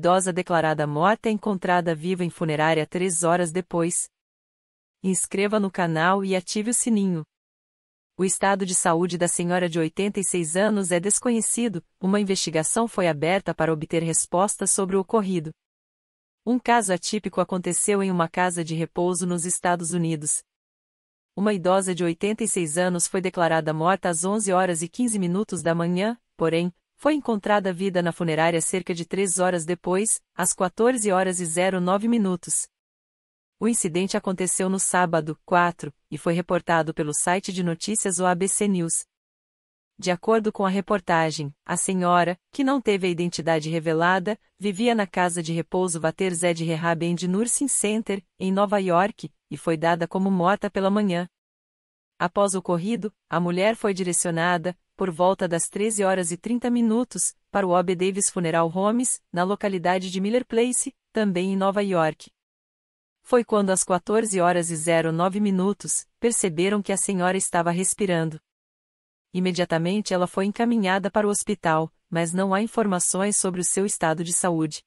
idosa declarada morta é encontrada viva em funerária três horas depois. Inscreva no canal e ative o sininho. O estado de saúde da senhora de 86 anos é desconhecido, uma investigação foi aberta para obter respostas sobre o ocorrido. Um caso atípico aconteceu em uma casa de repouso nos Estados Unidos. Uma idosa de 86 anos foi declarada morta às 11 horas e 15 minutos da manhã, porém, foi encontrada vida na funerária cerca de três horas depois, às 14 horas e 09 minutos. O incidente aconteceu no sábado, 4, e foi reportado pelo site de notícias OABC News. De acordo com a reportagem, a senhora, que não teve a identidade revelada, vivia na casa de repouso Vater Zed Rehab and Nursing Center, em Nova York, e foi dada como morta pela manhã. Após o ocorrido, a mulher foi direcionada, por volta das 13 horas e 30 minutos, para o OB Davis Funeral Homes, na localidade de Miller Place, também em Nova York. Foi quando às 14 horas e 09 minutos, perceberam que a senhora estava respirando. Imediatamente ela foi encaminhada para o hospital, mas não há informações sobre o seu estado de saúde.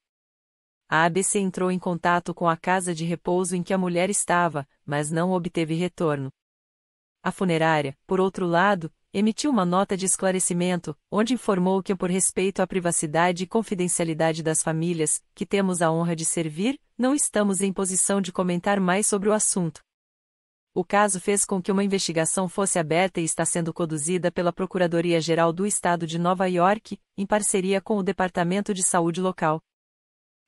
A ABC entrou em contato com a casa de repouso em que a mulher estava, mas não obteve retorno. A funerária, por outro lado, emitiu uma nota de esclarecimento, onde informou que, por respeito à privacidade e confidencialidade das famílias, que temos a honra de servir, não estamos em posição de comentar mais sobre o assunto. O caso fez com que uma investigação fosse aberta e está sendo conduzida pela Procuradoria-Geral do Estado de Nova York, em parceria com o Departamento de Saúde Local.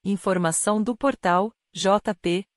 Informação do portal JP